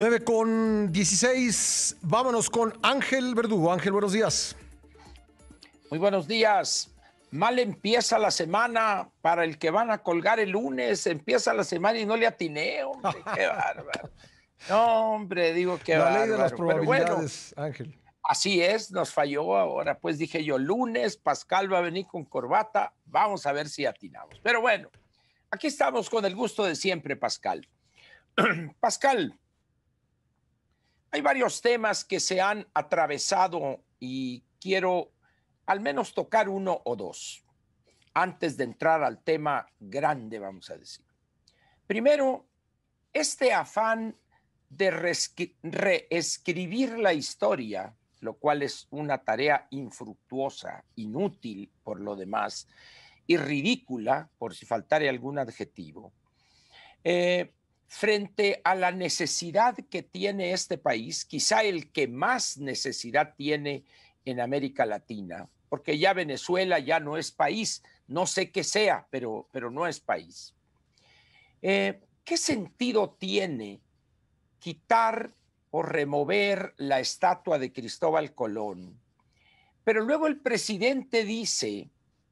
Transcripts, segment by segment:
9 con 16, vámonos con Ángel Verdugo. Ángel, buenos días. Muy buenos días. Mal empieza la semana para el que van a colgar el lunes. Empieza la semana y no le atiné, hombre. Qué bárbaro. No, hombre, digo que La ley de las probabilidades, Ángel. Así es, nos falló ahora. Pues dije yo, lunes, Pascal va a venir con corbata. Vamos a ver si atinamos. Pero bueno, aquí estamos con el gusto de siempre, Pascal. Pascal, hay varios temas que se han atravesado y quiero al menos tocar uno o dos antes de entrar al tema grande, vamos a decir. Primero, este afán de reescribir la historia, lo cual es una tarea infructuosa, inútil por lo demás, y ridícula, por si faltara algún adjetivo, eh, frente a la necesidad que tiene este país, quizá el que más necesidad tiene en América Latina, porque ya Venezuela ya no es país, no sé qué sea, pero, pero no es país. Eh, ¿Qué sentido tiene quitar o remover la estatua de Cristóbal Colón? Pero luego el presidente dice,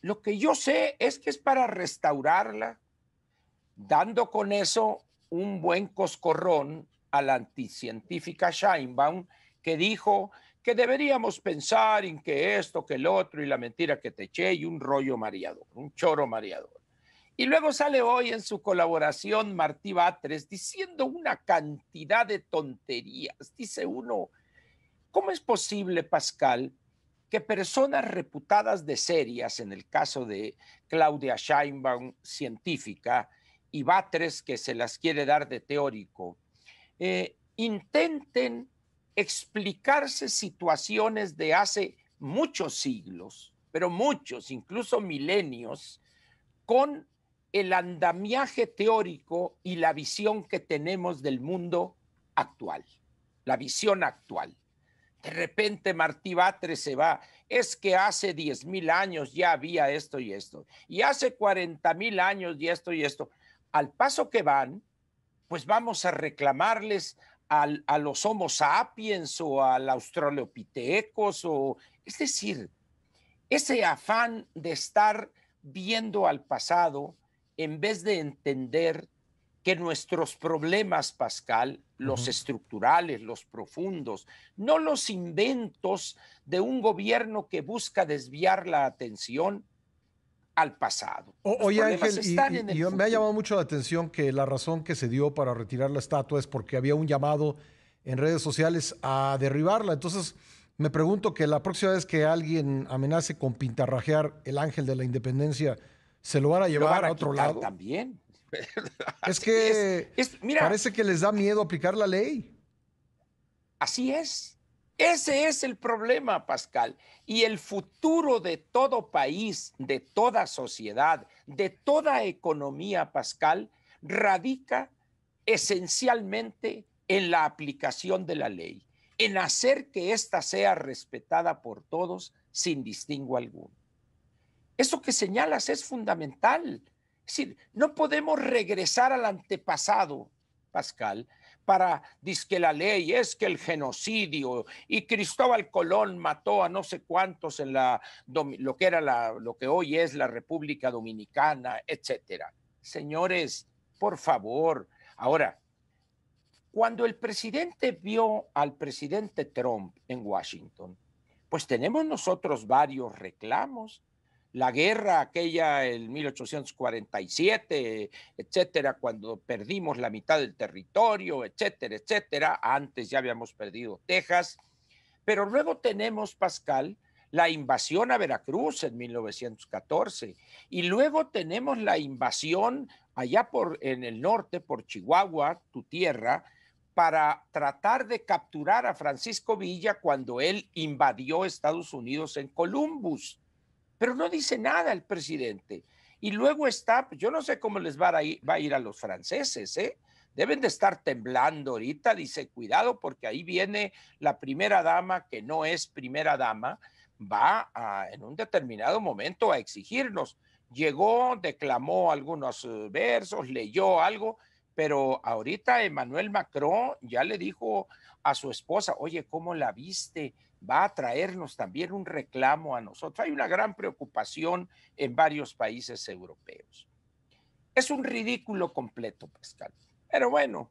lo que yo sé es que es para restaurarla, dando con eso un buen coscorrón a la anticientífica Scheinbaum, que dijo que deberíamos pensar en que esto, que el otro, y la mentira que te eché, y un rollo mareador, un choro mareador. Y luego sale hoy en su colaboración Martí Batres diciendo una cantidad de tonterías. Dice uno, ¿cómo es posible, Pascal, que personas reputadas de serias, en el caso de Claudia Scheinbaum, científica, y Batres, que se las quiere dar de teórico, eh, intenten explicarse situaciones de hace muchos siglos, pero muchos, incluso milenios, con el andamiaje teórico y la visión que tenemos del mundo actual, la visión actual. De repente Martí Batres se va, es que hace 10 mil años ya había esto y esto, y hace 40 mil años y esto y esto al paso que van, pues vamos a reclamarles a los Homo sapiens o al Australopitecos o, es decir, ese afán de estar viendo al pasado en vez de entender que nuestros problemas, Pascal, los estructurales, los profundos, no los inventos de un gobierno que busca desviar la atención pasado. oye, Ángel, me ha llamado mucho la atención que la razón que se dio para retirar la estatua es porque había un llamado en redes sociales a derribarla. Entonces, me pregunto que la próxima vez que alguien amenace con pintarrajear el ángel de la independencia, ¿se lo van a llevar a, otro lado? También. es que parece que les da miedo aplicar la ley. Así es. Ese es el problema, Pascal. Y el futuro de todo país, de toda sociedad, de toda economía, Pascal, radica esencialmente en la aplicación de la ley, en hacer que ésta sea respetada por todos sin distingo alguno. Eso que señalas es fundamental. Es decir, no podemos regresar al antepasado, Pascal, para, que la ley, es que el genocidio y Cristóbal Colón mató a no sé cuántos en la, lo que era la, lo que hoy es la República Dominicana, etcétera. Señores, por favor. Ahora, cuando el presidente vio al presidente Trump en Washington, pues tenemos nosotros varios reclamos la guerra aquella en 1847, etcétera, cuando perdimos la mitad del territorio, etcétera, etcétera. Antes ya habíamos perdido Texas. Pero luego tenemos, Pascal, la invasión a Veracruz en 1914 y luego tenemos la invasión allá por en el norte por Chihuahua, tu tierra, para tratar de capturar a Francisco Villa cuando él invadió Estados Unidos en Columbus. Pero no dice nada el presidente. Y luego está, pues, yo no sé cómo les va a ir, a, los franceses, ¿eh? Deben de estar temblando ahorita, dice, cuidado porque ahí viene la primera dama que no es primera dama, va en un determinado momento a exigirnos. Llegó, declamó algunos eh, versos, leyó algo, pero ahorita Emmanuel Macron ya le dijo a su esposa, oye, ¿cómo la viste? va a traernos también un reclamo a nosotros. Hay una gran preocupación en varios países europeos. Es un ridículo completo, Pascal. Pero bueno,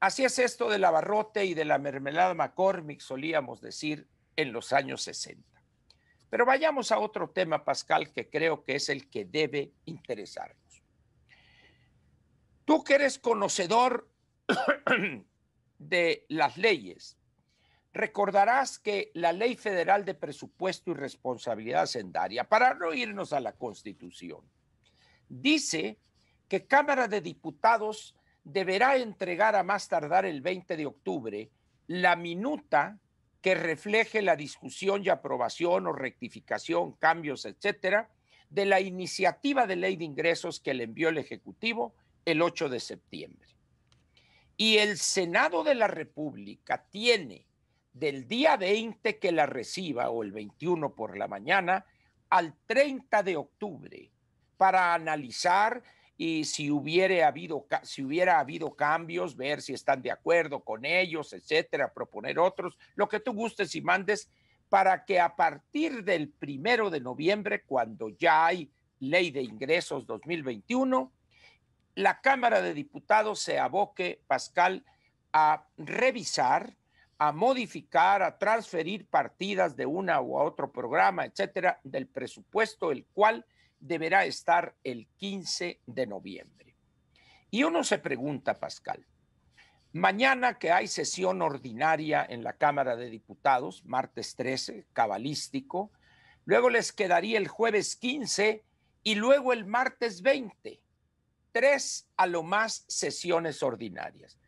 así es esto del abarrote y de la mermelada McCormick, solíamos decir en los años 60. Pero vayamos a otro tema, Pascal, que creo que es el que debe interesarnos. Tú que eres conocedor de las leyes, recordarás que la Ley Federal de Presupuesto y Responsabilidad Hacendaria, para no irnos a la Constitución, dice que Cámara de Diputados deberá entregar a más tardar el 20 de octubre la minuta que refleje la discusión y aprobación o rectificación, cambios, etcétera, de la iniciativa de ley de ingresos que le envió el Ejecutivo el 8 de septiembre. Y el Senado de la República tiene del día 20 que la reciba o el 21 por la mañana al 30 de octubre para analizar y si hubiera habido si hubiera habido cambios, ver si están de acuerdo con ellos, etcétera, proponer otros, lo que tú gustes y mandes para que a partir del primero de noviembre, cuando ya hay ley de ingresos 2021, la Cámara de Diputados se aboque, Pascal, a revisar a modificar, a transferir partidas de una u otro programa, etcétera, del presupuesto, el cual deberá estar el 15 de noviembre. Y uno se pregunta, Pascal, mañana que hay sesión ordinaria en la Cámara de Diputados, martes 13, cabalístico, luego les quedaría el jueves 15 y luego el martes 20, tres a lo más sesiones ordinarias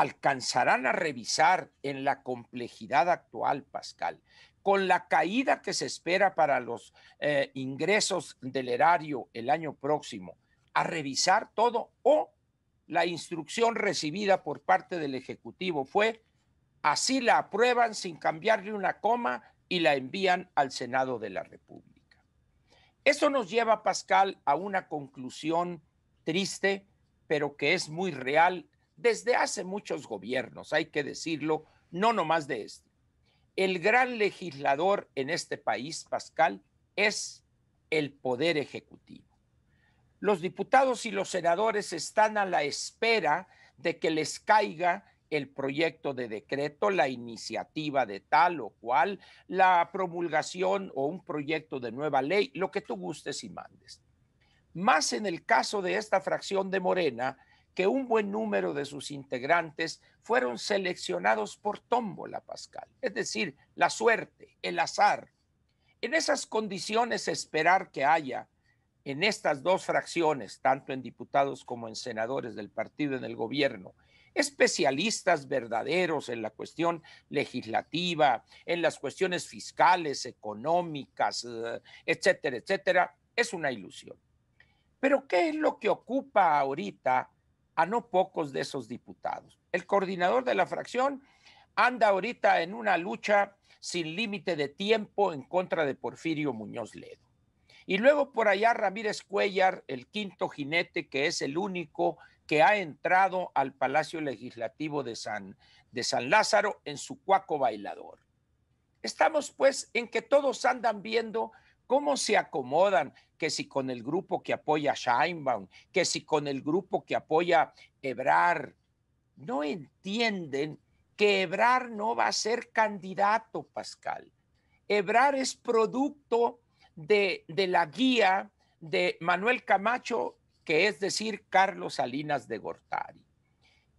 alcanzarán a revisar en la complejidad actual, Pascal, con la caída que se espera para los eh, ingresos del erario el año próximo, a revisar todo o la instrucción recibida por parte del Ejecutivo fue, así la aprueban sin cambiarle una coma y la envían al Senado de la República. Eso nos lleva, Pascal, a una conclusión triste, pero que es muy real desde hace muchos gobiernos, hay que decirlo, no nomás de este. El gran legislador en este país, Pascal, es el Poder Ejecutivo. Los diputados y los senadores están a la espera de que les caiga el proyecto de decreto, la iniciativa de tal o cual, la promulgación o un proyecto de nueva ley, lo que tú gustes y mandes. Más en el caso de esta fracción de Morena, que un buen número de sus integrantes fueron seleccionados por tómbola pascal, es decir, la suerte, el azar. En esas condiciones esperar que haya en estas dos fracciones, tanto en diputados como en senadores del partido en el gobierno, especialistas verdaderos en la cuestión legislativa, en las cuestiones fiscales, económicas, eh, etcétera, etcétera, es una ilusión. Pero ¿qué es lo que ocupa ahorita a no pocos de esos diputados. El coordinador de la fracción anda ahorita en una lucha sin límite de tiempo en contra de Porfirio Muñoz Ledo. Y luego por allá Ramírez Cuellar, el quinto jinete, que es el único que ha entrado al Palacio Legislativo de San, de San Lázaro en su cuaco bailador. Estamos pues en que todos andan viendo cómo se acomodan, que si con el grupo que apoya Scheinbaum, que si con el grupo que apoya Ebrar, no entienden que Ebrar no va a ser candidato, Pascal. Ebrar es producto de, la guía de Manuel Camacho, que es decir, Carlos Salinas de Gortari.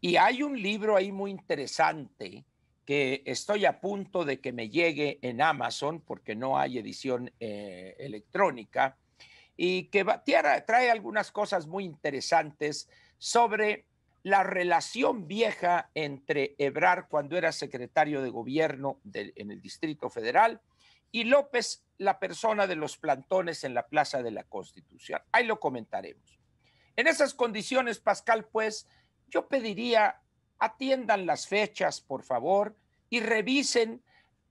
Y hay un libro ahí muy interesante que estoy a punto de que me llegue en Amazon, porque no hay edición eh, electrónica, y que trae algunas cosas muy interesantes sobre la relación vieja entre Ebrar cuando era secretario de gobierno en el Distrito Federal y López, la persona de los plantones en la Plaza de la Constitución. Ahí lo comentaremos. En esas condiciones, Pascal, pues yo pediría, atiendan las fechas, por favor, y revisen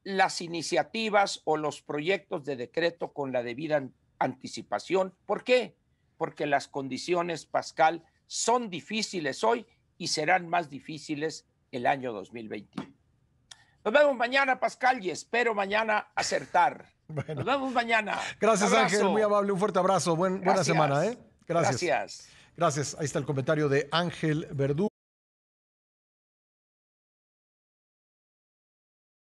las iniciativas o los proyectos de decreto con la debida anticipación. ¿Por qué? Porque las condiciones, Pascal, son difíciles hoy y serán más difíciles el año 2021. Nos vemos mañana, Pascal, y espero mañana acertar. Nos vemos mañana. Gracias, Ángel. Muy amable. Un fuerte abrazo. buena semana. ¿eh? Gracias. Gracias. Gracias. Ahí está el comentario de Ángel Verdú.